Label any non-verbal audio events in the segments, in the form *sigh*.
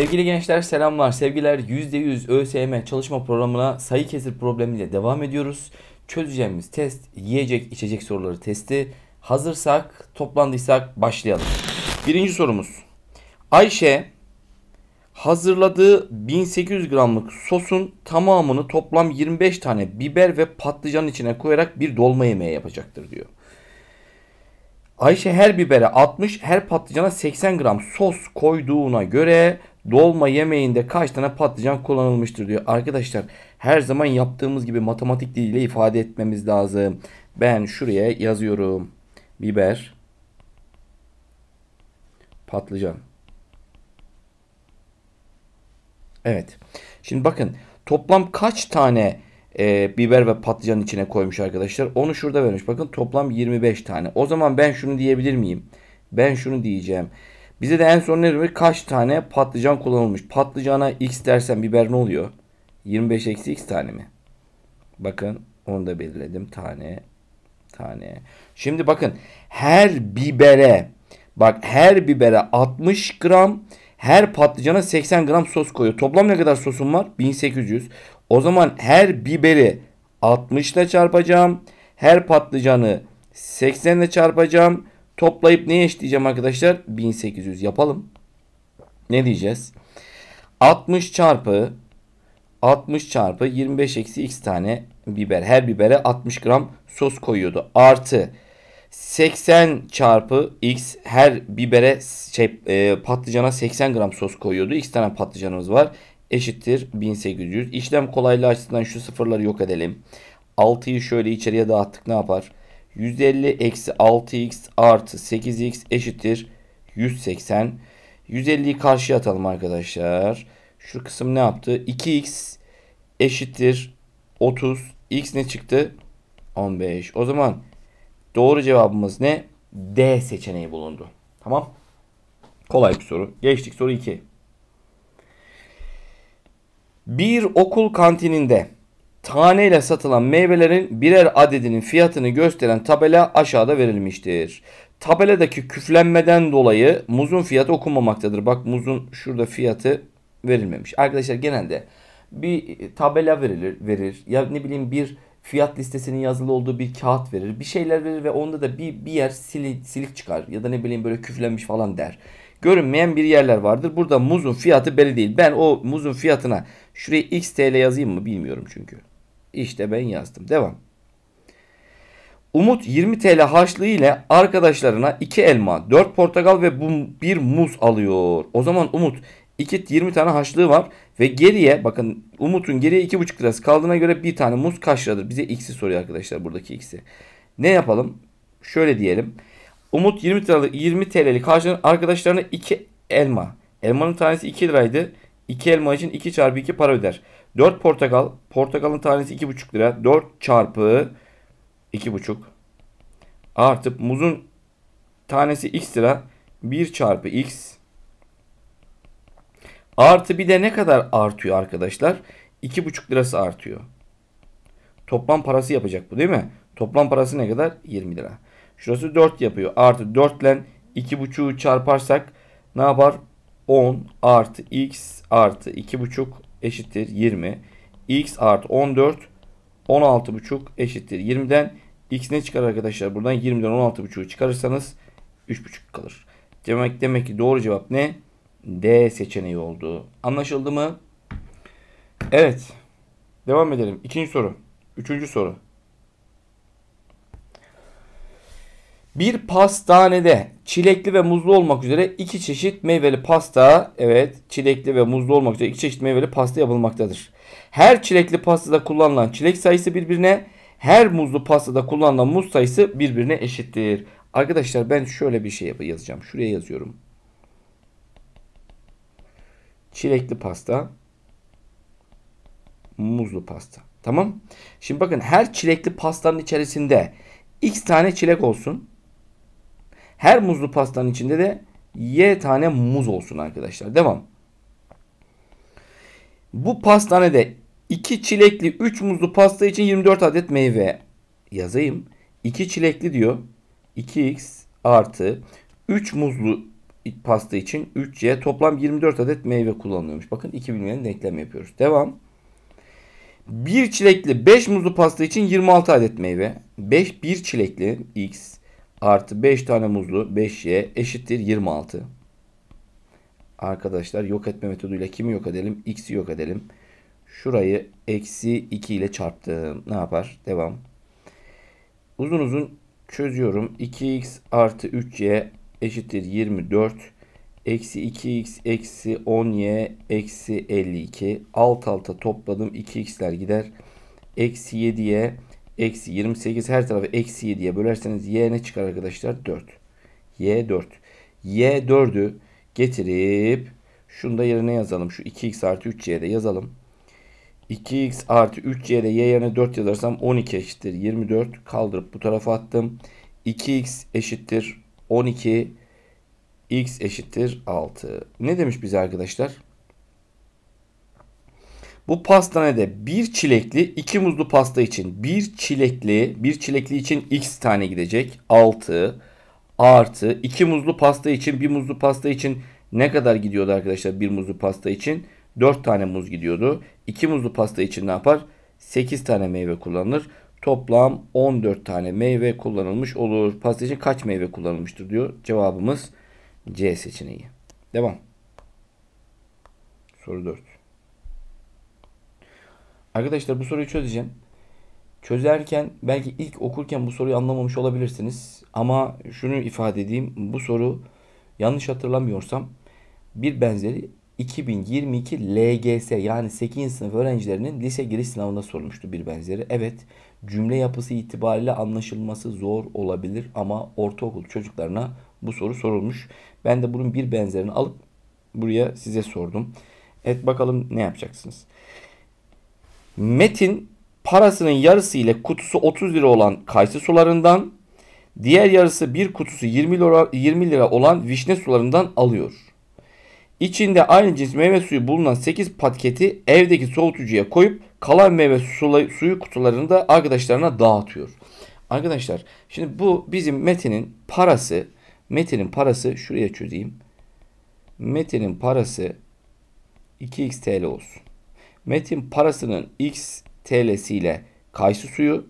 Sevgili gençler selamlar. Sevgiler %100 ÖSYM çalışma programına sayı kesir problemiyle devam ediyoruz. Çözeceğimiz test yiyecek içecek soruları testi. Hazırsak toplandıysak başlayalım. Birinci sorumuz. Ayşe hazırladığı 1800 gramlık sosun tamamını toplam 25 tane biber ve patlıcan içine koyarak bir dolma yemeği yapacaktır diyor. Ayşe her bibere 60, her patlıcana 80 gram sos koyduğuna göre Dolma yemeğinde kaç tane patlıcan kullanılmıştır diyor. Arkadaşlar her zaman yaptığımız gibi matematik diliyle ifade etmemiz lazım. Ben şuraya yazıyorum. Biber. Patlıcan. Evet. Şimdi bakın toplam kaç tane e, biber ve patlıcan içine koymuş arkadaşlar. Onu şurada vermiş. Bakın toplam 25 tane. O zaman ben şunu diyebilir miyim? Ben şunu diyeceğim. Bize de en son ne demek? Kaç tane patlıcan kullanılmış? Patlıcana x dersen biber ne oluyor? 25 eksi x tane mi? Bakın onu da belirledim. Tane tane. Şimdi bakın her bibere bak her bibere 60 gram her patlıcana 80 gram sos koyuyor. Toplam ne kadar sosum var? 1800. O zaman her biberi 60 ile çarpacağım. Her patlıcanı 80 ile çarpacağım. Toplayıp neye eşleyeceğim arkadaşlar? 1800 yapalım. Ne diyeceğiz? 60 çarpı 60 çarpı 25 eksi x tane biber. Her bibere 60 gram sos koyuyordu. Artı 80 çarpı x her bibere şey, e, patlıcana 80 gram sos koyuyordu. X tane patlıcanımız var. Eşittir 1800. İşlem kolaylığı açısından şu sıfırları yok edelim. 6'yı şöyle içeriye dağıttık ne yapar? 150 eksi 6x artı 8x eşittir 180. 150'yi karşıya atalım arkadaşlar. Şu kısım ne yaptı? 2x eşittir 30. x ne çıktı? 15. O zaman doğru cevabımız ne? D seçeneği bulundu. Tamam. Kolay bir soru. Geçtik soru 2. Bir okul kantininde taneyle satılan meyvelerin birer adedinin fiyatını gösteren tabela aşağıda verilmiştir. Tabeladaki küflenmeden dolayı muzun fiyatı okunmamaktadır. Bak muzun şurada fiyatı verilmemiş. Arkadaşlar genelde bir tabela verilir, verir ya ne bileyim bir fiyat listesinin yazılı olduğu bir kağıt verir. Bir şeyler verir ve onda da bir, bir yer silik, silik çıkar ya da ne bileyim böyle küflenmiş falan der. Görünmeyen bir yerler vardır. Burada muzun fiyatı belli değil. Ben o muzun fiyatına şuraya x TL yazayım mı bilmiyorum çünkü. İşte ben yazdım. Devam. Umut 20 TL harçlığı ile arkadaşlarına 2 elma, 4 portakal ve bu bir muz alıyor. O zaman Umut 2 20 tane haşlığı var ve geriye bakın Umut'un geriye 2,5 lirası kaldığına göre bir tane muz kaç liradır? Bize x'i soruyor arkadaşlar buradaki x'i. Ne yapalım? Şöyle diyelim. Umut 20 liralık 20 TL'lik harçlığın arkadaşlarına 2 elma. Elmanın tanesi 2 liraydı. 2 elma için 2 çarpı 2 para öder. 4 portakal. Portakalın tanesi 2,5 lira. 4 çarpı 2,5 artıp muzun tanesi x lira. 1 çarpı x artı bir de ne kadar artıyor arkadaşlar? 2,5 lirası artıyor. Toplam parası yapacak bu değil mi? Toplam parası ne kadar? 20 lira. Şurası 4 yapıyor. Artı 4 ile 2,5'u çarparsak ne yapar? 10 artı x artı 2,5 eşittir 20. X artı 14 16,5 eşittir 20'den. X ne çıkar arkadaşlar? Buradan 20'den 16,5'u çıkarırsanız 3,5 kalır. Demek, demek ki doğru cevap ne? D seçeneği oldu. Anlaşıldı mı? Evet. Devam edelim. İkinci soru. Üçüncü soru. Bir pastanede çilekli ve muzlu olmak üzere iki çeşit meyveli pasta, evet çilekli ve muzlu olmak üzere iki çeşit meyveli pasta yapılmaktadır. Her çilekli pastada kullanılan çilek sayısı birbirine, her muzlu pastada kullanılan muz sayısı birbirine eşittir. Arkadaşlar ben şöyle bir şey yazacağım. Şuraya yazıyorum. Çilekli pasta, muzlu pasta. Tamam. Şimdi bakın her çilekli pastanın içerisinde x tane çilek olsun. Her muzlu pastanın içinde de y tane muz olsun arkadaşlar. Devam. Bu pastanede 2 çilekli 3 muzlu pasta için 24 adet meyve yazayım. 2 çilekli diyor. 2x artı 3 muzlu pasta için 3y toplam 24 adet meyve kullanılıyormuş. Bakın 2 bilmeyenin denklem yapıyoruz. Devam. 1 çilekli 5 muzlu pasta için 26 adet meyve. 5 1 çilekli x artı 5 tane muzlu 5y eşittir 26. Arkadaşlar yok etme metoduyla kimi yok edelim? X'i yok edelim. Şurayı eksi 2 ile çarptım. Ne yapar? Devam. Uzun uzun çözüyorum. 2x artı 3y eşittir 24. Eksi 2x eksi 10y eksi 52. Alt alta topladım. 2x'ler gider. Eksi 7y Eksi 28 her tarafı eksi 7'ye bölerseniz y ne çıkar arkadaşlar? 4. Y 4. Y 4'ü getirip şunu da yerine yazalım. Şu 2x artı 3y'de yazalım. 2x artı 3y'de y yerine 4 yazarsam 12 eşittir. 24 kaldırıp bu tarafa attım. 2x eşittir 12. x eşittir 6. Ne demiş bize arkadaşlar? Bu pastanede bir çilekli iki muzlu pasta için bir çilekli bir çilekli için x tane gidecek 6 artı iki muzlu pasta için bir muzlu pasta için ne kadar gidiyordu arkadaşlar bir muzlu pasta için 4 tane muz gidiyordu. 2 muzlu pasta için ne yapar? 8 tane meyve kullanılır. Toplam 14 tane meyve kullanılmış olur. Pasta için kaç meyve kullanılmıştır diyor. Cevabımız C seçeneği. Devam. Soru 4. Arkadaşlar bu soruyu çözeceğim. Çözerken belki ilk okurken bu soruyu anlamamış olabilirsiniz. Ama şunu ifade edeyim. Bu soru yanlış hatırlamıyorsam bir benzeri 2022 LGS yani 8. sınıf öğrencilerinin lise giriş sınavında sorulmuştu bir benzeri. Evet cümle yapısı itibariyle anlaşılması zor olabilir ama ortaokul çocuklarına bu soru sorulmuş. Ben de bunun bir benzerini alıp buraya size sordum. Evet bakalım ne yapacaksınız. Metin parasının yarısı ile kutusu 30 lira olan kayısı sularından, diğer yarısı bir kutusu 20 lira, 20 lira olan vişne sularından alıyor. İçinde aynı cins meyve suyu bulunan 8 paketi evdeki soğutucuya koyup kalan meyve suyu kutularını da arkadaşlarına dağıtıyor. Arkadaşlar şimdi bu bizim Metin'in parası. Metin'in parası şuraya çözeyim. Metin'in parası 2x TL olsun. Metin parasının X TL'siyle kayısı suyu,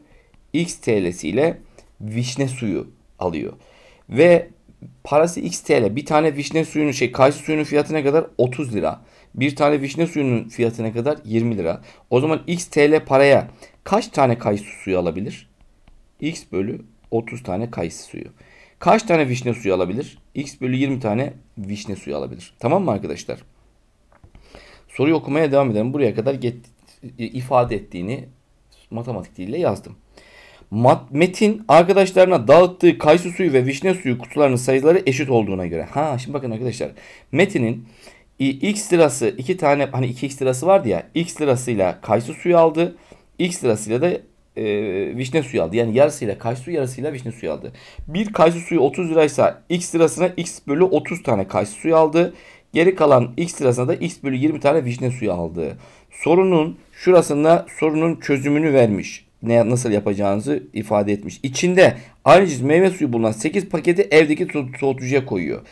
X TL'siyle vişne suyu alıyor. Ve parası X TL bir tane vişne suyunun şey kayısı suyunun fiyatına kadar 30 lira. Bir tane vişne suyunun fiyatına kadar 20 lira. O zaman X TL paraya kaç tane kayısı suyu alabilir? X bölü 30 tane kayısı suyu. Kaç tane vişne suyu alabilir? X bölü 20 tane vişne suyu alabilir. Tamam mı arkadaşlar? Soruyu okumaya devam edelim. Buraya kadar get, e, ifade ettiğini matematik diliyle yazdım. Mat, metin arkadaşlarına dağıttığı kayısı suyu ve vişne suyu kutularının sayıları eşit olduğuna göre. Ha şimdi bakın arkadaşlar. Metin'in X lirası iki tane hani 2x lirası vardı ya. X lirasıyla kayısı suyu aldı. X lirasıyla da e, vişne suyu aldı. Yani yarısıyla kayısı suyu yarısıyla vişne suyu aldı. Bir kayısı suyu 30 liraysa x lirasına x bölü 30 tane kayısı suyu aldı. Geri kalan x sırasında da x bölü 20 tane vişne suyu aldı. Sorunun şurasında sorunun çözümünü vermiş. Ne, nasıl yapacağınızı ifade etmiş. İçinde aynı cins meyve suyu bulunan 8 paketi evdeki soğutucuya koyuyor.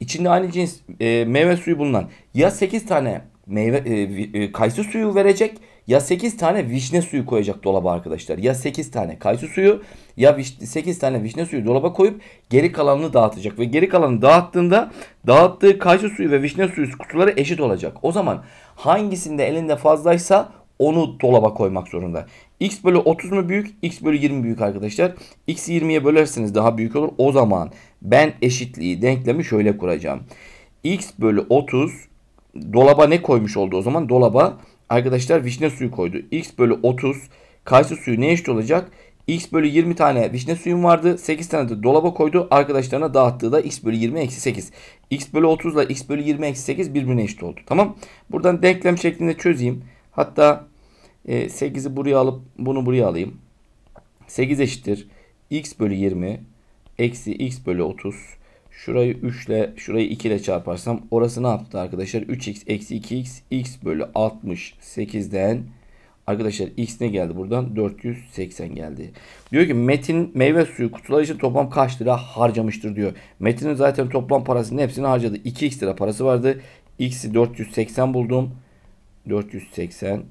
İçinde aynı cins e, meyve suyu bulunan ya 8 tane meyve e, e, kayısı suyu verecek ya 8 tane vişne suyu koyacak dolaba arkadaşlar. Ya 8 tane kayısı suyu ya 8 tane vişne suyu dolaba koyup geri kalanını dağıtacak. Ve geri kalanı dağıttığında dağıttığı kayısı suyu ve vişne suyu kutuları eşit olacak. O zaman hangisinde elinde fazlaysa onu dolaba koymak zorunda. X bölü 30 mu büyük? X bölü 20 büyük arkadaşlar. X'i 20'ye bölerseniz daha büyük olur. O zaman ben eşitliği denklemi şöyle kuracağım. X bölü 30 dolaba ne koymuş oldu o zaman? Dolaba arkadaşlar vişne suyu koydu. X bölü 30 kayısı suyu ne eşit olacak? X bölü 20 tane vişne suyum vardı. 8 tane de dolaba koydu. Arkadaşlarına dağıttığı da x bölü 20 eksi 8. x bölü 30 ile x bölü 20 eksi 8 birbirine eşit oldu. Tamam. Buradan denklem şeklinde çözeyim. Hatta e, 8'i buraya alıp bunu buraya alayım. 8 eşittir. x bölü 20 eksi x bölü 30. Şurayı 3 ile şurayı 2 ile çarparsam orası ne yaptı arkadaşlar? 3x eksi 2x x bölü 68'den Arkadaşlar x ne geldi buradan? 480 geldi. Diyor ki Metin meyve suyu kutular için toplam kaç lira harcamıştır diyor. Metin'in zaten toplam parasının hepsini harcadı. 2x lira parası vardı. X'i 480 buldum. 480.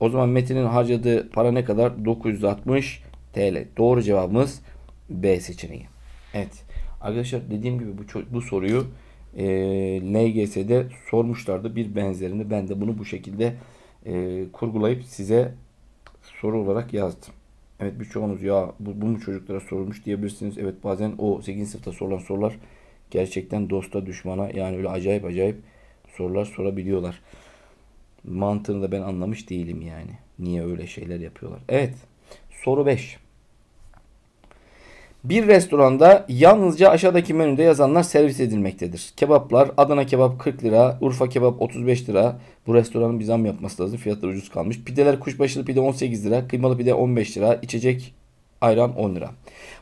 O zaman Metin'in harcadığı para ne kadar? 960 TL. Doğru cevabımız B seçeneği. Evet. Arkadaşlar dediğim gibi bu, bu soruyu e, LGS'de sormuşlardı. Bir benzerini ben de bunu bu şekilde e, kurgulayıp size soru olarak yazdım. Evet birçoğunuz ya bu, bu mu çocuklara sorulmuş diyebilirsiniz. Evet bazen o 8. sınıfta sorulan sorular gerçekten dosta düşmana yani öyle acayip acayip sorular sorabiliyorlar. Mantığını da ben anlamış değilim yani. Niye öyle şeyler yapıyorlar. Evet soru 5. Bir restoranda yalnızca aşağıdaki menüde yazanlar servis edilmektedir. Kebaplar Adana kebap 40 lira, Urfa kebap 35 lira. Bu restoranın bir zam yapması lazım. Fiyatlar ucuz kalmış. Pideler kuşbaşılı pide 18 lira, kıymalı pide 15 lira, içecek ayran 10 lira.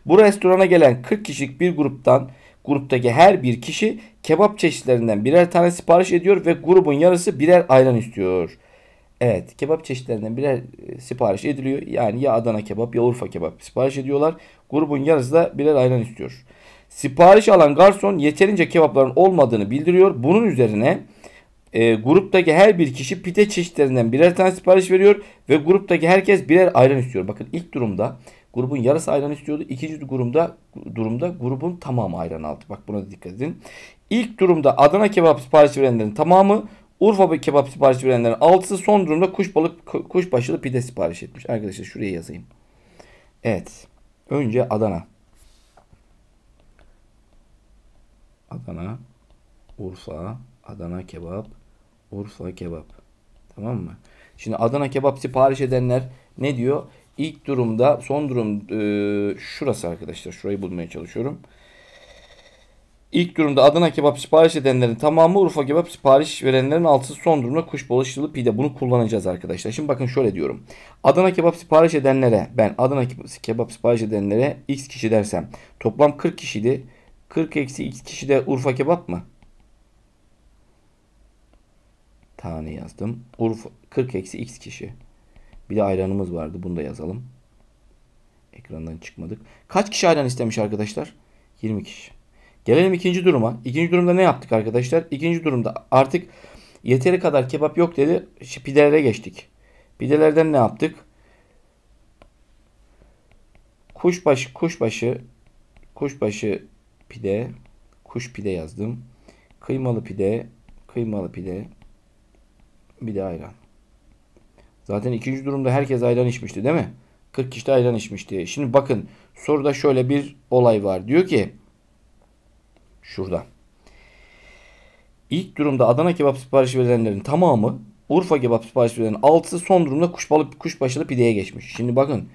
Bu restorana gelen 40 kişilik bir gruptan gruptaki her bir kişi kebap çeşitlerinden birer tane sipariş ediyor ve grubun yarısı birer ayran istiyor. Evet kebap çeşitlerinden birer e, sipariş ediliyor. Yani ya Adana kebap ya Urfa kebap sipariş ediyorlar. Grubun yarısı da birer ayran istiyor. Sipariş alan garson yeterince kebapların olmadığını bildiriyor. Bunun üzerine e, gruptaki her bir kişi pide çeşitlerinden birer tane sipariş veriyor ve gruptaki herkes birer ayran istiyor. Bakın ilk durumda grubun yarısı ayran istiyordu. İkinci durumda durumda grubun tamamı ayran aldı. Bak buna da dikkat edin. İlk durumda Adana kebap siparişi verenlerin tamamı Urfa kebap siparişi verenlerin altısı son durumda kuş balık kuşbaşılı pide sipariş etmiş. Arkadaşlar şuraya yazayım. Evet. Önce Adana. Adana, Urfa, Adana kebap, Urfa kebap. Tamam mı? Şimdi Adana kebap sipariş edenler ne diyor? İlk durumda son durum e, şurası arkadaşlar. Şurayı bulmaya çalışıyorum. İlk durumda Adana kebap sipariş edenlerin tamamı Urfa kebap sipariş verenlerin altı son durumda kuşbaşılı pide. Bunu kullanacağız arkadaşlar. Şimdi bakın şöyle diyorum. Adana kebap sipariş edenlere ben Adana kebap sipariş edenlere x kişi dersem toplam 40 kişiydi. 40 eksi x kişi de Urfa kebap mı? Tane yazdım. Urfa 40 eksi x kişi. Bir de ayranımız vardı. Bunu da yazalım. Ekrandan çıkmadık. Kaç kişi ayran istemiş arkadaşlar? 20 kişi. Gelelim ikinci duruma. İkinci durumda ne yaptık arkadaşlar? İkinci durumda artık yeteri kadar kebap yok dedi. Pidelere geçtik. Pidelerden ne yaptık? Kuşbaşı, kuşbaşı, kuşbaşı pide, kuş pide yazdım. Kıymalı pide, kıymalı pide, bir de ayran. Zaten ikinci durumda herkes ayran içmişti değil mi? 40 kişi de ayran içmişti. Şimdi bakın soruda şöyle bir olay var. Diyor ki Şurada. İlk durumda Adana kebap siparişi verenlerin tamamı Urfa kebap siparişi verenlerin altısı son durumda kuşbalı, kuşbaşılı pideye geçmiş. Şimdi bakın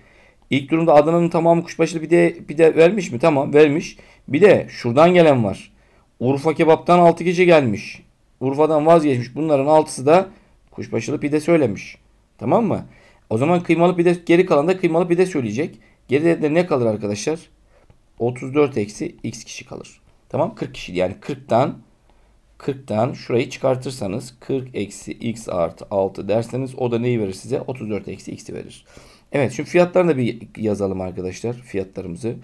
ilk durumda Adana'nın tamamı kuşbaşılı pide, pide vermiş mi? Tamam vermiş. Bir de şuradan gelen var. Urfa kebaptan 6 gece gelmiş. Urfa'dan vazgeçmiş. Bunların altısı da kuşbaşılı pide söylemiş. Tamam mı? O zaman kıymalı pide geri kalan da kıymalı pide söyleyecek. Geride ne kalır arkadaşlar? 34 eksi x kişi kalır. Tamam 40 kişi yani 40'tan 40'tan şurayı çıkartırsanız 40 eksi x artı 6 derseniz o da neyi verir size? 34 eksi x'i verir. Evet şimdi fiyatlarını da bir yazalım arkadaşlar fiyatlarımızı.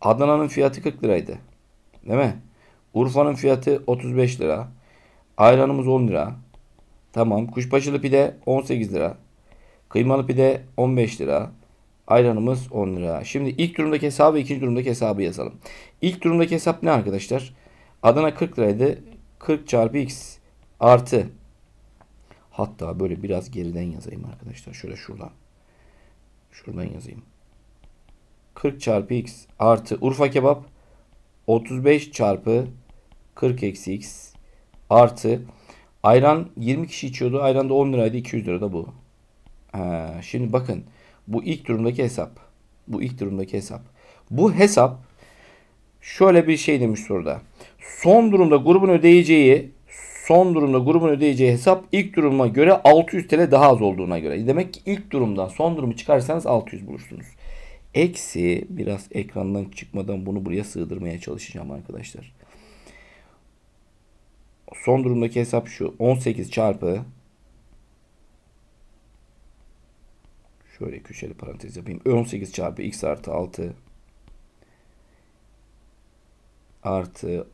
Adana'nın fiyatı 40 liraydı. Değil mi? Urfa'nın fiyatı 35 lira. Ayranımız 10 lira. Tamam. Kuşbaşılı pide 18 lira. Kıymalı pide 15 lira. Ayranımız 10 lira. Şimdi ilk durumdaki hesabı ikinci durumdaki hesabı yazalım. İlk durumdaki hesap ne arkadaşlar? Adana 40 liraydı. 40 çarpı x artı hatta böyle biraz geriden yazayım arkadaşlar. Şöyle şuradan. Şuradan yazayım. 40 çarpı x artı Urfa kebap 35 çarpı 40 eksi x artı ayran 20 kişi içiyordu. Ayran da 10 liraydı. 200 lira da bu. Ha, şimdi bakın. Bu ilk durumdaki hesap. Bu ilk durumdaki hesap. Bu hesap şöyle bir şey demiş soruda. Son durumda grubun ödeyeceği son durumda grubun ödeyeceği hesap ilk duruma göre 600 TL daha az olduğuna göre. Demek ki ilk durumdan son durumu çıkarsanız 600 bulursunuz. Eksi biraz ekrandan çıkmadan bunu buraya sığdırmaya çalışacağım arkadaşlar. Son durumdaki hesap şu. 18 çarpı Şöyle köşeli parantez yapayım. 18 çarpı x artı 6 artı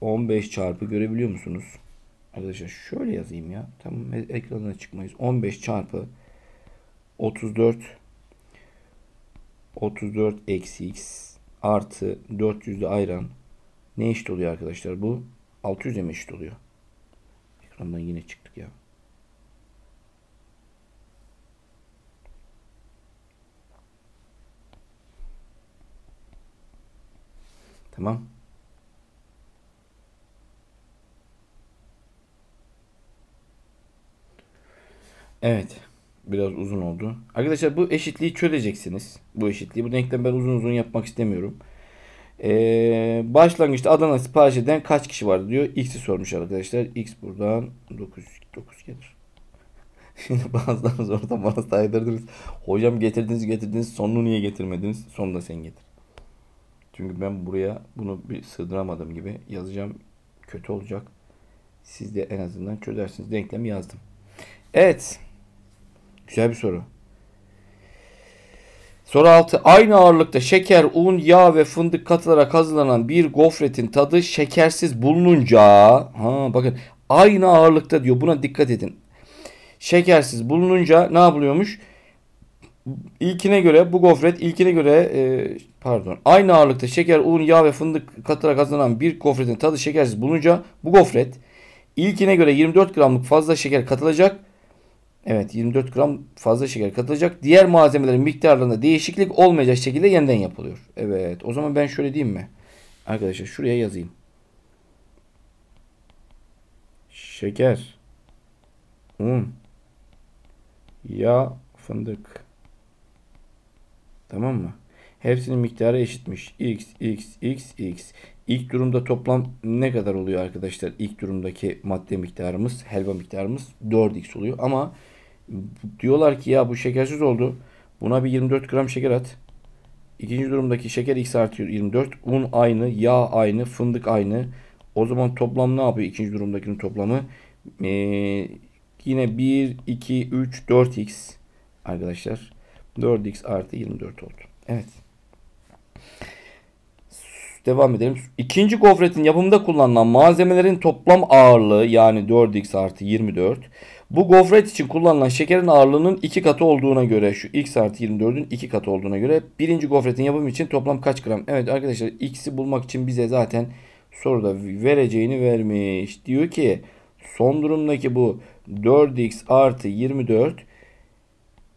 15 çarpı görebiliyor musunuz? Arkadaşlar şöyle yazayım ya. Tamam e- ekranına çıkmayız. 15 çarpı 34 34 eksi x artı 400 de ayran ne eşit oluyor arkadaşlar? Bu 600'e mi eşit oluyor? Ekrandan yine çıktı. Tamam. Evet. Biraz uzun oldu. Arkadaşlar bu eşitliği çözeceksiniz. Bu eşitliği. Bu denklem ben uzun uzun yapmak istemiyorum. Ee, başlangıçta Adana sipariş eden kaç kişi vardı diyor. X'i sormuş arkadaşlar. X buradan 9, gelir. *laughs* Şimdi bazılarınız orada bana saydırdınız. Hocam getirdiniz getirdiniz. Sonunu niye getirmediniz? Sonunu da sen getir. Çünkü ben buraya bunu bir sığdıramadım gibi yazacağım. Kötü olacak. Siz de en azından çözersiniz. Denklemi yazdım. Evet. Güzel bir soru. Soru 6. Aynı ağırlıkta şeker, un, yağ ve fındık katılarak hazırlanan bir gofretin tadı şekersiz bulununca ha bakın aynı ağırlıkta diyor. Buna dikkat edin. Şekersiz bulununca ne yapılıyormuş? İlkine göre bu gofret ilkine göre e, pardon aynı ağırlıkta şeker, un, yağ ve fındık katarak hazırlanan bir gofretin tadı şekersiz bulunca bu gofret ilkine göre 24 gramlık fazla şeker katılacak. Evet 24 gram fazla şeker katılacak. Diğer malzemelerin miktarlarında değişiklik olmayacak şekilde yeniden yapılıyor. Evet o zaman ben şöyle diyeyim mi? Arkadaşlar şuraya yazayım. Şeker, un, yağ, fındık. Tamam mı? Hepsinin miktarı eşitmiş. X, X, X, X. İlk durumda toplam ne kadar oluyor arkadaşlar? İlk durumdaki madde miktarımız, helva miktarımız 4X oluyor. Ama diyorlar ki ya bu şekersiz oldu. Buna bir 24 gram şeker at. İkinci durumdaki şeker X artıyor 24. Un aynı, yağ aynı, fındık aynı. O zaman toplam ne yapıyor? İkinci durumdakinin toplamı ee, yine 1, 2, 3, 4X arkadaşlar. 4x artı 24 oldu. Evet. Devam edelim. İkinci gofretin yapımında kullanılan malzemelerin toplam ağırlığı yani 4x artı 24. Bu gofret için kullanılan şekerin ağırlığının 2 katı olduğuna göre şu x artı 24'ün 2 katı olduğuna göre birinci gofretin yapımı için toplam kaç gram? Evet arkadaşlar x'i bulmak için bize zaten soruda vereceğini vermiş. Diyor ki son durumdaki bu 4x artı 24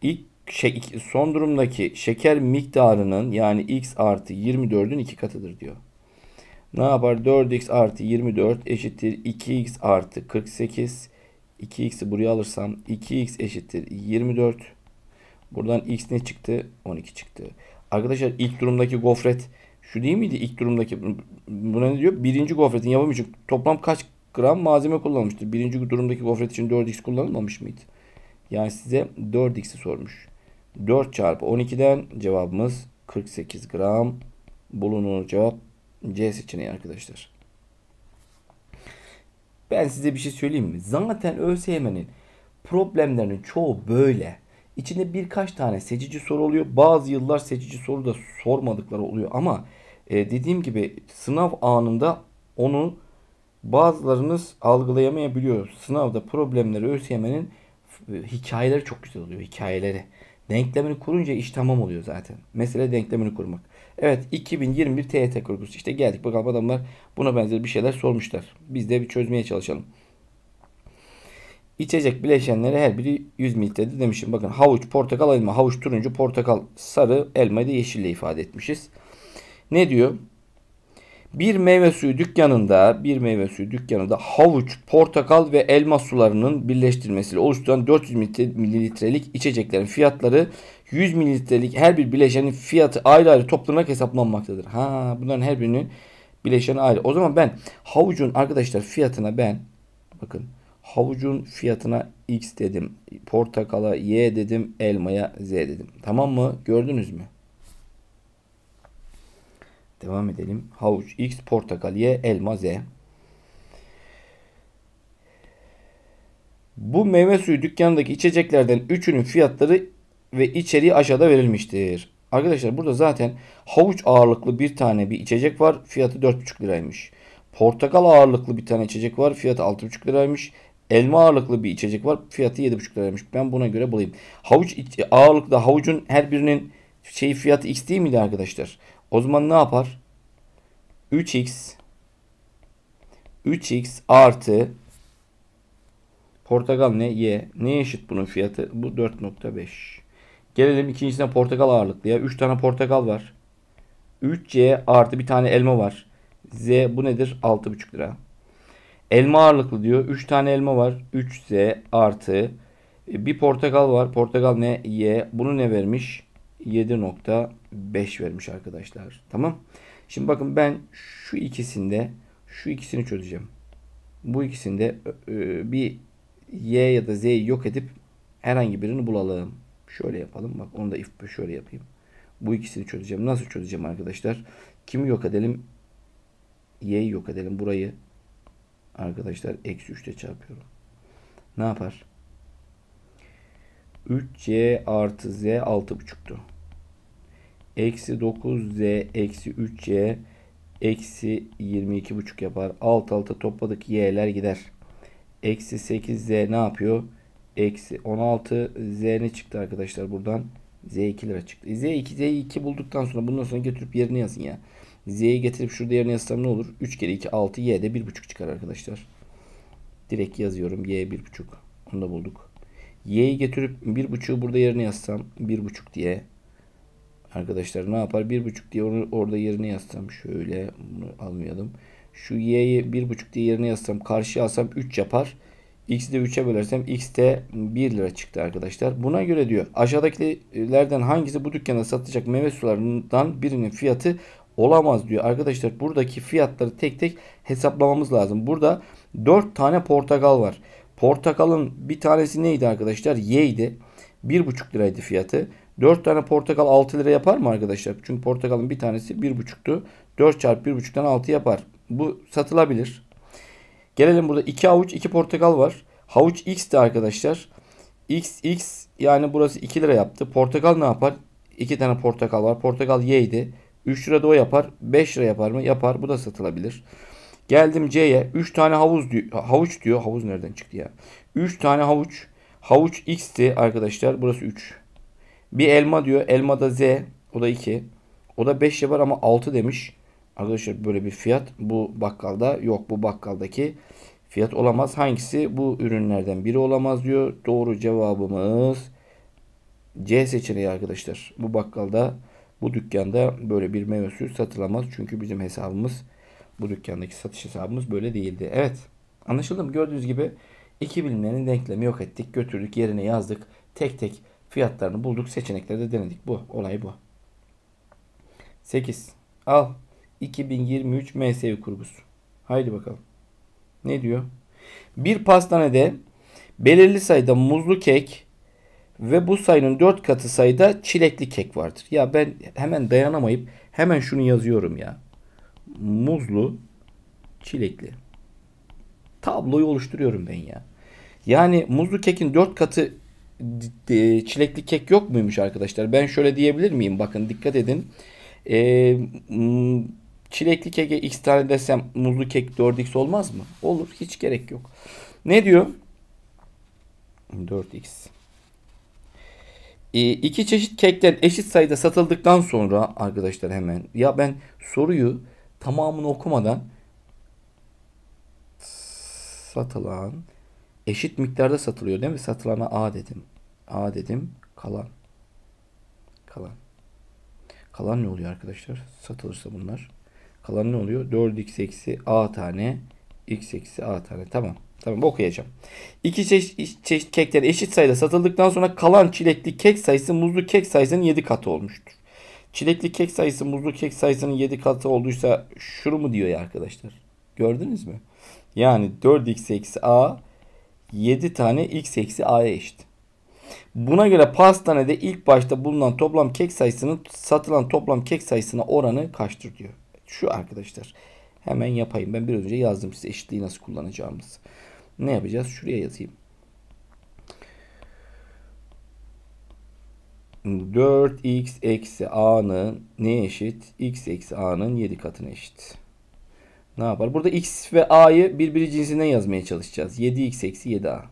2 şey, son durumdaki şeker miktarının yani x artı 24'ün iki katıdır diyor. Ne yapar? 4x artı 24 eşittir 2x artı 48. 2x'i buraya alırsam 2x eşittir 24. Buradan x ne çıktı? 12 çıktı. Arkadaşlar ilk durumdaki gofret şu değil miydi? İlk durumdaki buna ne diyor? Birinci gofretin yapım için toplam kaç gram malzeme kullanmıştır? Birinci durumdaki gofret için 4x kullanılmamış mıydı? Yani size 4x'i sormuş. 4 çarpı 12'den cevabımız 48 gram bulunur. Cevap C seçeneği arkadaşlar. Ben size bir şey söyleyeyim mi? Zaten ÖSYM'nin problemlerinin çoğu böyle. İçinde birkaç tane seçici soru oluyor. Bazı yıllar seçici soru da sormadıkları oluyor. Ama e, dediğim gibi sınav anında onu bazılarınız algılayamayabiliyor. Sınavda problemleri ÖSYM'nin e, hikayeleri çok güzel oluyor. Hikayeleri. Denklemini kurunca iş tamam oluyor zaten. Mesele denklemini kurmak. Evet 2021 TYT e kurgusu. İşte geldik bakalım adamlar buna benzer bir şeyler sormuşlar. Biz de bir çözmeye çalışalım. İçecek bileşenleri her biri 100 mililitredir demişim. Bakın havuç, portakal, elma, havuç, turuncu, portakal, sarı, elma da yeşille ifade etmişiz. Ne diyor? Bir meyve suyu dükkanında, bir meyve suyu dükkanında havuç, portakal ve elma sularının birleştirmesiyle oluşturan 400 mililitrelik içeceklerin fiyatları 100 mililitrelik her bir bileşenin fiyatı ayrı ayrı toplanarak hesaplanmaktadır. Ha, bunların her birinin bileşeni ayrı. O zaman ben havucun arkadaşlar fiyatına ben bakın havucun fiyatına x dedim. Portakala y dedim, elmaya z dedim. Tamam mı? Gördünüz mü? Devam edelim. Havuç X, portakal Y, elma Z. Bu meyve suyu dükkandaki içeceklerden üçünün fiyatları ve içeriği aşağıda verilmiştir. Arkadaşlar burada zaten havuç ağırlıklı bir tane bir içecek var. Fiyatı 4,5 liraymış. Portakal ağırlıklı bir tane içecek var. Fiyatı 6,5 liraymış. Elma ağırlıklı bir içecek var. Fiyatı 7,5 liraymış. Ben buna göre bulayım. Havuç ağırlıklı havucun her birinin şey fiyatı x değil miydi arkadaşlar? O zaman ne yapar? 3x 3x artı portakal ne? Y. Ne eşit bunun fiyatı? Bu 4.5. Gelelim ikincisine portakal ağırlıklı ya. 3 tane portakal var. 3C artı bir tane elma var. Z bu nedir? 6.5 lira. Elma ağırlıklı diyor. 3 tane elma var. 3Z artı bir portakal var. Portakal ne? Y. Bunu ne vermiş? 7.5 5 vermiş arkadaşlar. Tamam. Şimdi bakın ben şu ikisinde şu ikisini çözeceğim. Bu ikisinde bir y ya da z'yi yok edip herhangi birini bulalım. Şöyle yapalım. Bak onu da if şöyle yapayım. Bu ikisini çözeceğim. Nasıl çözeceğim arkadaşlar? Kimi yok edelim? Y'yi yok edelim. Burayı arkadaşlar eksi 3 ile çarpıyorum. Ne yapar? 3c artı z 6,5'tu. Eksi 9z eksi 3y eksi 22 buçuk yapar. Alt alta topladık y'ler gider. Eksi 8z ne yapıyor? Eksi 16 z ne çıktı arkadaşlar buradan? z 2 lira çıktı. E, z 2 z 2 bulduktan sonra bundan sonra götürüp yerine yazın ya. z'yi getirip şurada yerine yazsam ne olur? 3 kere 2 6 y'de 1,5 çıkar arkadaşlar. Direkt yazıyorum y 1,5. Onu da bulduk. y'yi getirip 1,5'u burada yerine yazsam 1,5 diye Arkadaşlar ne yapar? bir buçuk diye onu orada yerine yazsam. Şöyle bunu almayalım. Şu y'yi buçuk diye yerine yazsam. Karşıya alsam 3 yapar. X'i de 3'e bölersem X de 1 lira çıktı arkadaşlar. Buna göre diyor aşağıdakilerden hangisi bu dükkana satacak meyve sularından birinin fiyatı olamaz diyor. Arkadaşlar buradaki fiyatları tek tek hesaplamamız lazım. Burada 4 tane portakal var. Portakalın bir tanesi neydi arkadaşlar? Y'ydi. 1,5 liraydı fiyatı. 4 tane portakal 6 lira yapar mı arkadaşlar? Çünkü portakalın bir tanesi 1,5'tu. 4 çarpı 1,5'ten 6 yapar. Bu satılabilir. Gelelim burada 2 havuç 2 portakal var. Havuç x de arkadaşlar. x x yani burası 2 lira yaptı. Portakal ne yapar? 2 tane portakal var. Portakal y'di. idi. 3 lira da o yapar. 5 lira yapar mı? Yapar. Bu da satılabilir. Geldim C'ye. 3 tane havuz diyor. Havuç diyor. Havuz nereden çıktı ya? 3 tane havuç. Havuç x'ti arkadaşlar. Burası 3. Bir elma diyor. Elma da Z. O da 2. O da 5 yapar ama 6 demiş. Arkadaşlar böyle bir fiyat bu bakkalda yok. Bu bakkaldaki fiyat olamaz. Hangisi bu ürünlerden biri olamaz diyor. Doğru cevabımız C seçeneği arkadaşlar. Bu bakkalda bu dükkanda böyle bir meyve satılamaz. Çünkü bizim hesabımız bu dükkandaki satış hesabımız böyle değildi. Evet anlaşıldı mı? Gördüğünüz gibi iki bilmenin denklemi yok ettik. Götürdük yerine yazdık. Tek tek Fiyatlarını bulduk. Seçeneklerde denedik. Bu. Olay bu. 8. Al. 2023 MSV kurgusu. Haydi bakalım. Ne diyor? Bir pastanede belirli sayıda muzlu kek ve bu sayının 4 katı sayıda çilekli kek vardır. Ya ben hemen dayanamayıp hemen şunu yazıyorum ya. Muzlu, çilekli. Tabloyu oluşturuyorum ben ya. Yani muzlu kekin 4 katı e, çilekli kek yok muymuş arkadaşlar? Ben şöyle diyebilir miyim? Bakın dikkat edin. E, çilekli keke x tane desem muzlu kek 4x olmaz mı? Olur. Hiç gerek yok. Ne diyor? 4x. E, iki çeşit kekten eşit sayıda satıldıktan sonra arkadaşlar hemen ya ben soruyu tamamını okumadan satılan eşit miktarda satılıyor değil mi? Satılana A dedim. A dedim. Kalan. Kalan. Kalan ne oluyor arkadaşlar? Satılırsa bunlar. Kalan ne oluyor? 4x eksi A tane. X eksi A tane. Tamam. Tamam okuyacağım. İki çeşit, çeşit kekler eşit sayıda satıldıktan sonra kalan çilekli kek sayısı muzlu kek sayısının 7 katı olmuştur. Çilekli kek sayısı muzlu kek sayısının 7 katı olduysa şunu mu diyor ya arkadaşlar? Gördünüz mü? Yani 4x eksi A 7 tane x eksi a'ya eşit. Buna göre pastanede ilk başta bulunan toplam kek sayısının satılan toplam kek sayısına oranı kaçtır diyor. Şu arkadaşlar hemen yapayım. Ben biraz önce yazdım size eşitliği nasıl kullanacağımız. Ne yapacağız? Şuraya yazayım. 4x eksi a'nın ne eşit? x eksi a'nın 7 katına eşit ne yapar? Burada x ve a'yı birbiri cinsinden yazmaya çalışacağız. 7x eksi 7a.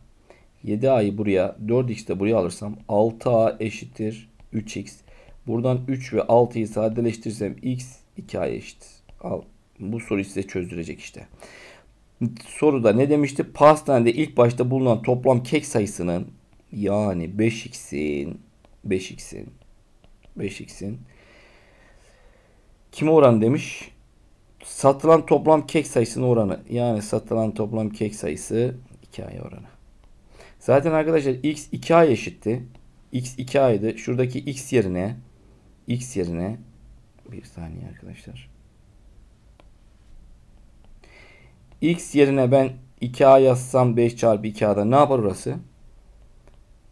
7a'yı buraya 4x de buraya alırsam 6a eşittir 3x. Buradan 3 ve 6'yı sadeleştirsem x 2 a eşittir. Al. Bu soruyu size çözdürecek işte. Soruda ne demişti? Pastanede ilk başta bulunan toplam kek sayısının yani 5x'in 5x'in 5x'in kime oran demiş? satılan toplam kek sayısının oranı. Yani satılan toplam kek sayısı 2 ay oranı. Zaten arkadaşlar x 2A eşitti. x 2A'ydı. Şuradaki x yerine x yerine bir saniye arkadaşlar. x yerine ben 2A yazsam 5 çarpı 2A'da ne yapar orası?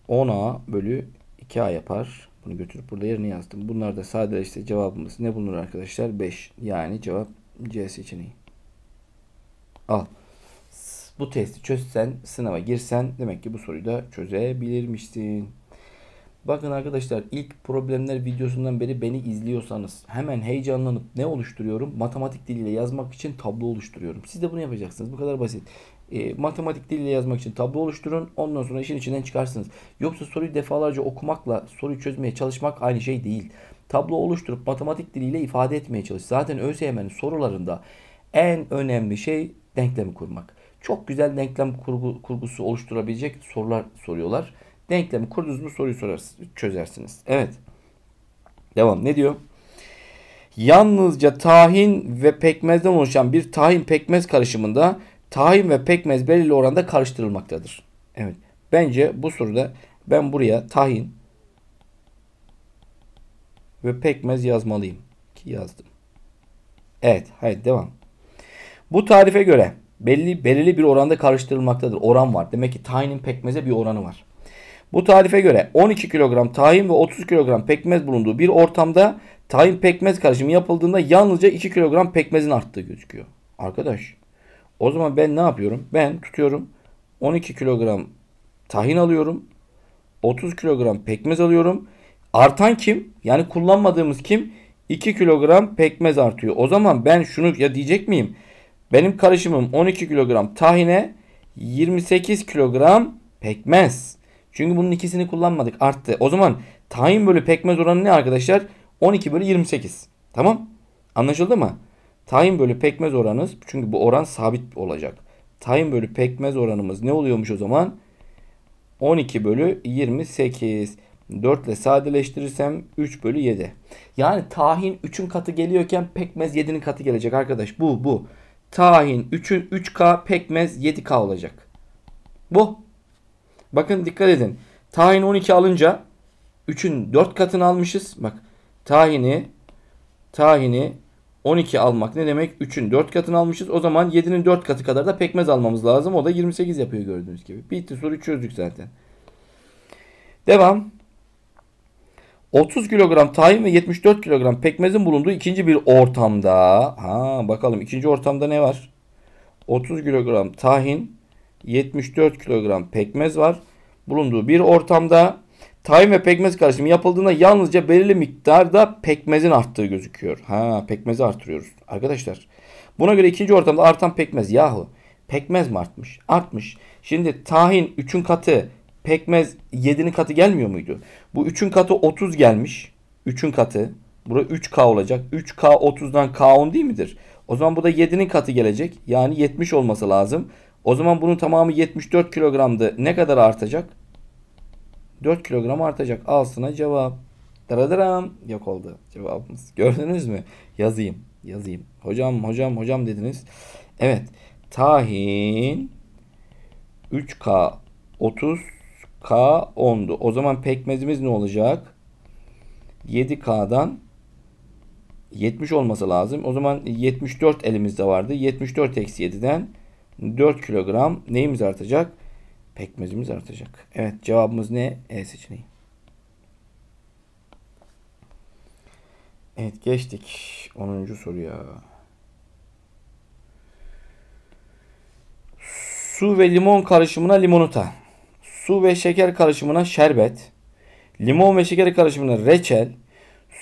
10A bölü 2A yapar. Bunu götürüp burada yerine yazdım. Bunlar da sadece işte cevabımız ne bulunur arkadaşlar? 5. Yani cevap C seçeneği. Al. Bu testi çözsen, sınava girsen demek ki bu soruyu da çözebilirmişsin. Bakın arkadaşlar ilk problemler videosundan beri beni izliyorsanız hemen heyecanlanıp ne oluşturuyorum? Matematik diliyle yazmak için tablo oluşturuyorum. Siz de bunu yapacaksınız. Bu kadar basit. E, matematik diliyle yazmak için tablo oluşturun. Ondan sonra işin içinden çıkarsınız. Yoksa soruyu defalarca okumakla soruyu çözmeye çalışmak aynı şey değil tablo oluşturup matematik diliyle ifade etmeye çalış. Zaten ÖSYM'nin sorularında en önemli şey denklemi kurmak. Çok güzel denklem kurgu, kurgusu oluşturabilecek sorular soruyorlar. Denklemi kurdunuz mu soruyu sorarsınız, çözersiniz. Evet. Devam. Ne diyor? Yalnızca tahin ve pekmezden oluşan bir tahin pekmez karışımında tahin ve pekmez belirli oranda karıştırılmaktadır. Evet. Bence bu soruda ben buraya tahin ve pekmez yazmalıyım ki yazdım. Evet, haydi devam. Bu tarife göre belli belirli bir oranda karıştırılmaktadır. Oran var. Demek ki tahinin pekmeze bir oranı var. Bu tarife göre 12 kilogram tahin ve 30 kilogram pekmez bulunduğu bir ortamda tahin pekmez karışımı yapıldığında yalnızca 2 kilogram pekmezin arttığı gözüküyor. Arkadaş o zaman ben ne yapıyorum? Ben tutuyorum 12 kilogram tahin alıyorum. 30 kilogram pekmez alıyorum. Artan kim? Yani kullanmadığımız kim? 2 kilogram pekmez artıyor. O zaman ben şunu ya diyecek miyim? Benim karışımım 12 kilogram tahine 28 kilogram pekmez. Çünkü bunun ikisini kullanmadık arttı. O zaman tahin bölü pekmez oranı ne arkadaşlar? 12 bölü 28. Tamam. Anlaşıldı mı? Tahin bölü pekmez oranımız çünkü bu oran sabit olacak. Tahin bölü pekmez oranımız ne oluyormuş o zaman? 12 bölü 28. 4 ile sadeleştirirsem 3 bölü 7. Yani tahin 3'ün katı geliyorken pekmez 7'nin katı gelecek arkadaş. Bu bu. Tahin 3'ün 3K pekmez 7K olacak. Bu. Bakın dikkat edin. Tahin 12 alınca 3'ün 4 katını almışız. Bak tahini tahini 12 almak ne demek? 3'ün 4 katını almışız. O zaman 7'nin 4 katı kadar da pekmez almamız lazım. O da 28 yapıyor gördüğünüz gibi. Bitti soruyu çözdük zaten. Devam. 30 kilogram tahin ve 74 kilogram pekmezin bulunduğu ikinci bir ortamda. Ha bakalım ikinci ortamda ne var? 30 kilogram tahin, 74 kilogram pekmez var. Bulunduğu bir ortamda tahin ve pekmez karışımı yapıldığında yalnızca belirli miktarda pekmezin arttığı gözüküyor. Ha pekmezi artırıyoruz arkadaşlar. Buna göre ikinci ortamda artan pekmez yahu pekmez mi artmış? Artmış. Şimdi tahin 3'ün katı, pekmez 7'nin katı gelmiyor muydu? Bu 3'ün katı 30 gelmiş. 3'ün katı. Bura 3K olacak. 3K 30'dan K10 değil midir? O zaman bu da 7'nin katı gelecek. Yani 70 olması lazım. O zaman bunun tamamı 74 kilogramdı. Ne kadar artacak? 4 kilogram artacak. Alsına cevap. Daradaram. Yok oldu cevabımız. Gördünüz mü? Yazayım. Yazayım. Hocam hocam hocam dediniz. Evet. Tahin 3K 30 K 10'du. O zaman pekmezimiz ne olacak? 7K'dan 70 olması lazım. O zaman 74 elimizde vardı. 74 eksi 7'den 4 kilogram neyimiz artacak? Pekmezimiz artacak. Evet cevabımız ne? E seçeneği. Evet geçtik 10. soruya. Su ve limon karışımına limonata su ve şeker karışımına şerbet, limon ve şeker karışımına reçel,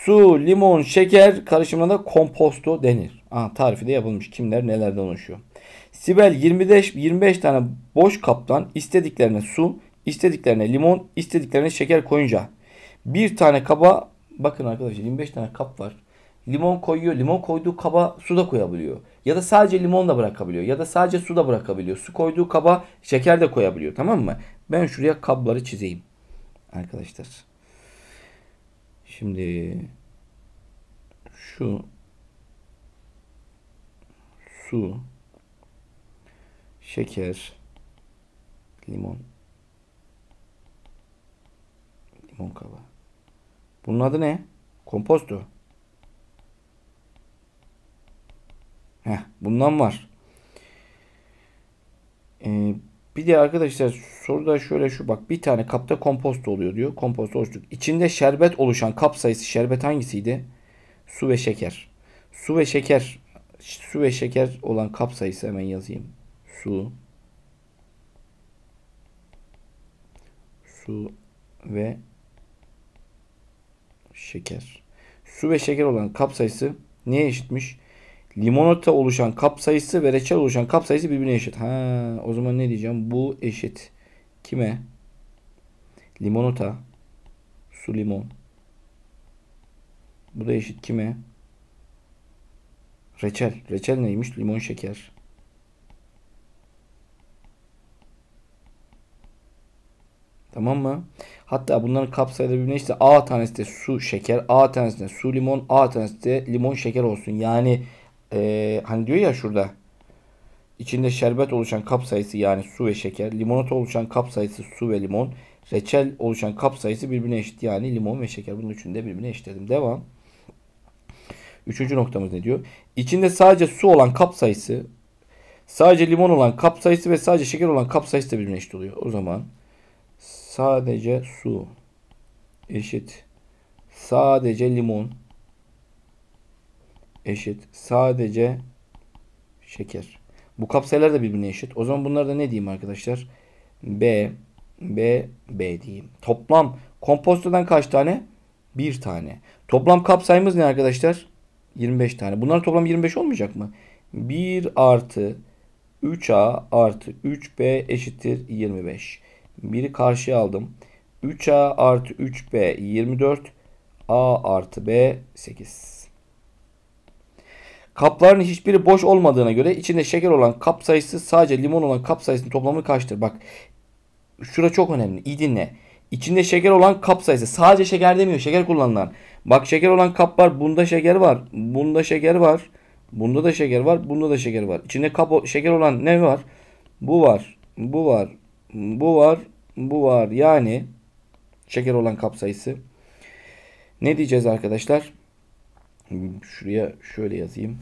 su, limon, şeker karışımına da komposto denir. Aha, tarifi de yapılmış. Kimler nelerden oluşuyor. Sibel 25, 25 tane boş kaptan istediklerine su, istediklerine limon, istediklerine şeker koyunca bir tane kaba bakın arkadaşlar 25 tane kap var. Limon koyuyor. Limon koyduğu kaba su da koyabiliyor. Ya da sadece limon da bırakabiliyor. Ya da sadece su da bırakabiliyor. Su koyduğu kaba şeker de koyabiliyor. Tamam mı? Ben şuraya kabları çizeyim. Arkadaşlar. Şimdi şu su şeker limon limon kaba. Bunun adı ne? Komposto. Heh, bundan var. Ee, bir de arkadaşlar soruda şöyle şu bak. Bir tane kapta kompost oluyor diyor. Kompost oluştuk. İçinde şerbet oluşan kap sayısı şerbet hangisiydi? Su ve şeker. Su ve şeker. Su ve şeker olan kap sayısı hemen yazayım. Su. Su ve şeker. Su ve şeker olan kap sayısı neye eşitmiş? Limonata oluşan kap sayısı ve reçel oluşan kap sayısı birbirine eşit. Ha, o zaman ne diyeceğim? Bu eşit. Kime? Limonata. Su limon. Bu da eşit kime? Reçel. Reçel neymiş? Limon şeker. Tamam mı? Hatta bunların kap sayıları birbirine işte A tanesi de su şeker, A tanesi de su limon, A tanesi de limon şeker olsun. Yani e, hani diyor ya şurada içinde şerbet oluşan kap sayısı yani su ve şeker, limonata oluşan kap sayısı su ve limon, reçel oluşan kap sayısı birbirine eşit yani limon ve şeker. Bunun üçünü de birbirine eşitledim. Devam. Üçüncü noktamız ne diyor? İçinde sadece su olan kap sayısı, sadece limon olan kap sayısı ve sadece şeker olan kap sayısı da birbirine eşit oluyor. O zaman sadece su eşit sadece limon eşit sadece şeker. Bu kapsayılar da birbirine eşit. O zaman bunlar da ne diyeyim arkadaşlar? B, B, B diyeyim. Toplam kompostodan kaç tane? Bir tane. Toplam kapsayımız ne arkadaşlar? 25 tane. Bunlar toplam 25 olmayacak mı? 1 artı 3A artı 3B eşittir 25. 1'i karşıya aldım. 3A artı 3B 24. A artı B 8. Kapların hiçbiri boş olmadığına göre içinde şeker olan kap sayısı sadece limon olan kap sayısının toplamı kaçtır? Bak şura çok önemli. İyi dinle. İçinde şeker olan kap sayısı. Sadece şeker demiyor. Şeker kullanılan. Bak şeker olan kap var. Bunda şeker var. Bunda şeker var. Bunda da şeker var. Bunda da şeker var. İçinde kap şeker olan ne var? Bu var. Bu var. Bu var. Bu var. Yani şeker olan kap sayısı. Ne diyeceğiz arkadaşlar? Şuraya şöyle yazayım.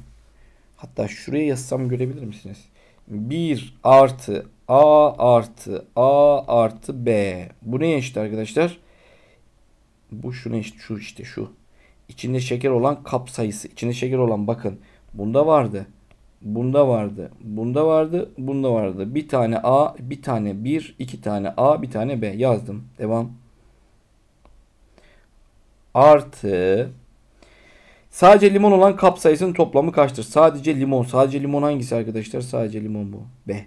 Hatta şuraya yazsam görebilir misiniz? 1 artı A artı A artı B. Bu ne eşit arkadaşlar? Bu şuna eşit. Şu işte şu. İçinde şeker olan kap sayısı. İçinde şeker olan bakın. Bunda vardı. Bunda vardı. Bunda vardı. Bunda vardı. Bir tane A, bir tane 1, iki tane A, bir tane B. Yazdım. Devam. Artı Sadece limon olan kap sayısının toplamı kaçtır? Sadece limon. Sadece limon hangisi arkadaşlar? Sadece limon bu. B.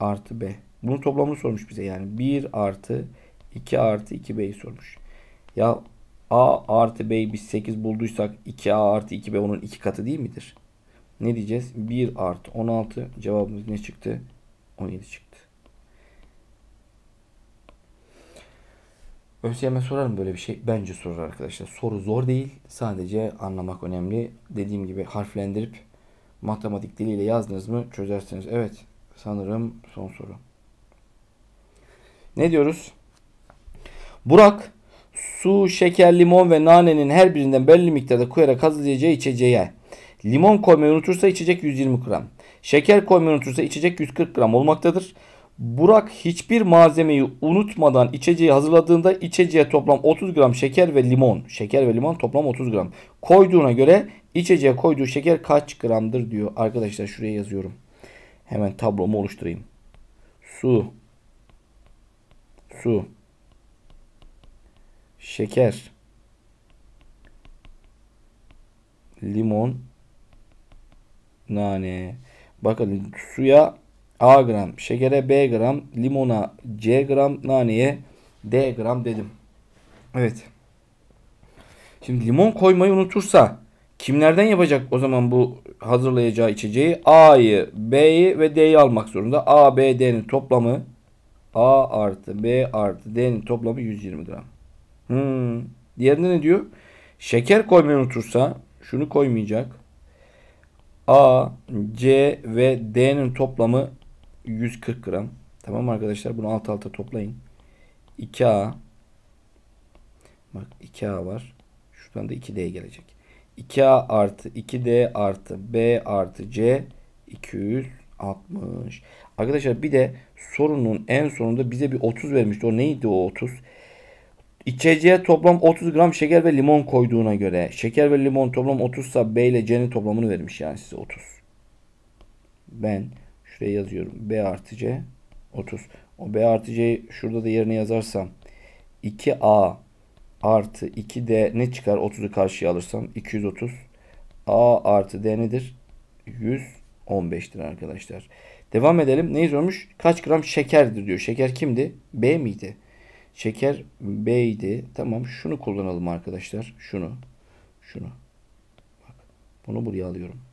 Artı B. Bunun toplamını sormuş bize yani. 1 artı 2 artı 2B'yi sormuş. Ya A artı B'yi biz 8 bulduysak 2A artı 2B onun 2 katı değil midir? Ne diyeceğiz? 1 artı 16 cevabımız ne çıktı? 17 çıktı. ÖSYM'e sorar mı böyle bir şey? Bence sorar arkadaşlar. Soru zor değil. Sadece anlamak önemli. Dediğim gibi harflendirip matematik diliyle yazdınız mı çözersiniz. Evet sanırım son soru. Ne diyoruz? Burak su, şeker, limon ve nanenin her birinden belli miktarda koyarak hazırlayacağı içeceğe limon koymayı unutursa içecek 120 gram, şeker koymayı unutursa içecek 140 gram olmaktadır. Burak hiçbir malzemeyi unutmadan içeceği hazırladığında içeceğe toplam 30 gram şeker ve limon. Şeker ve limon toplam 30 gram. Koyduğuna göre içeceğe koyduğu şeker kaç gramdır diyor. Arkadaşlar şuraya yazıyorum. Hemen tablomu oluşturayım. Su. Su. Şeker. Limon. Nane. Bakın suya A gram şekere, B gram limona, C gram naneye, D gram dedim. Evet. Şimdi limon koymayı unutursa kimlerden yapacak o zaman bu hazırlayacağı içeceği? A'yı, B'yi ve D'yi almak zorunda. A, B, D'nin toplamı A artı B artı D'nin toplamı 120 gram. Hmm. Diğerinde ne diyor? Şeker koymayı unutursa şunu koymayacak. A, C ve D'nin toplamı 140 gram. Tamam arkadaşlar bunu alt alta toplayın. 2A bak 2A var. Şuradan da 2D gelecek. 2A artı 2D artı B artı C 260. Arkadaşlar bir de sorunun en sonunda bize bir 30 vermişti. O neydi o 30? İçeceğe toplam 30 gram şeker ve limon koyduğuna göre şeker ve limon toplam 30 sa B ile C'nin toplamını vermiş yani size 30. Ben Şuraya yazıyorum. B artı C 30. O B artı C'yi şurada da yerine yazarsam 2A artı 2D ne çıkar? 30'u karşıya alırsam 230. A artı D nedir? 115'tir arkadaşlar. Devam edelim. Neyiz olmuş? Kaç gram şekerdir diyor. Şeker kimdi? B miydi? Şeker B'ydi. Tamam şunu kullanalım arkadaşlar. Şunu. Şunu. Bak, bunu buraya alıyorum.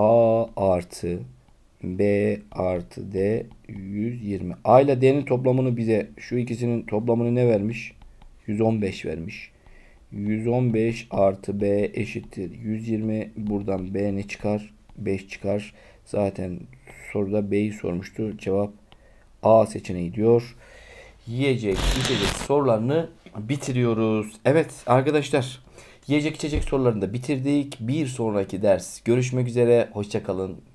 A artı B artı D 120. A ile D'nin toplamını bize şu ikisinin toplamını ne vermiş? 115 vermiş. 115 artı B eşittir 120. Buradan B ne çıkar? 5 çıkar. Zaten soruda B'yi sormuştu. Cevap A seçeneği diyor. Yiyecek, yiyecek sorularını bitiriyoruz. Evet arkadaşlar Yiyecek içecek sorularını da bitirdik. Bir sonraki ders görüşmek üzere. Hoşçakalın.